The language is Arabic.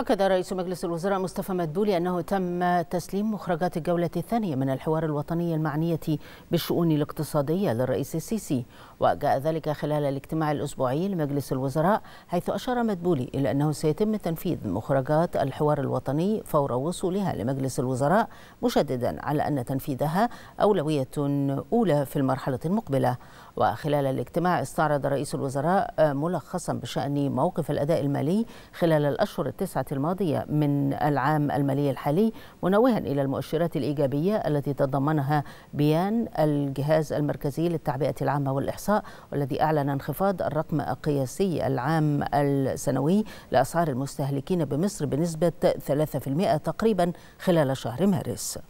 أكد رئيس مجلس الوزراء مصطفى مدبولي أنه تم تسليم مخرجات الجولة الثانية من الحوار الوطني المعنية بالشؤون الاقتصادية للرئيس السيسي وجاء ذلك خلال الاجتماع الأسبوعي لمجلس الوزراء حيث أشار مدبولي إلى أنه سيتم تنفيذ مخرجات الحوار الوطني فور وصولها لمجلس الوزراء مشددا على أن تنفيذها أولوية أولى في المرحلة المقبلة وخلال الاجتماع استعرض رئيس الوزراء ملخصا بشأن موقف الأداء المالي خلال الأشهر التسعة الماضية من العام المالي الحالي منوها إلى المؤشرات الإيجابية التي تضمنها بيان الجهاز المركزي للتعبئة العامة والإحصاء والذي أعلن انخفاض الرقم القياسي العام السنوي لأسعار المستهلكين بمصر بنسبة 3% تقريبا خلال شهر مارس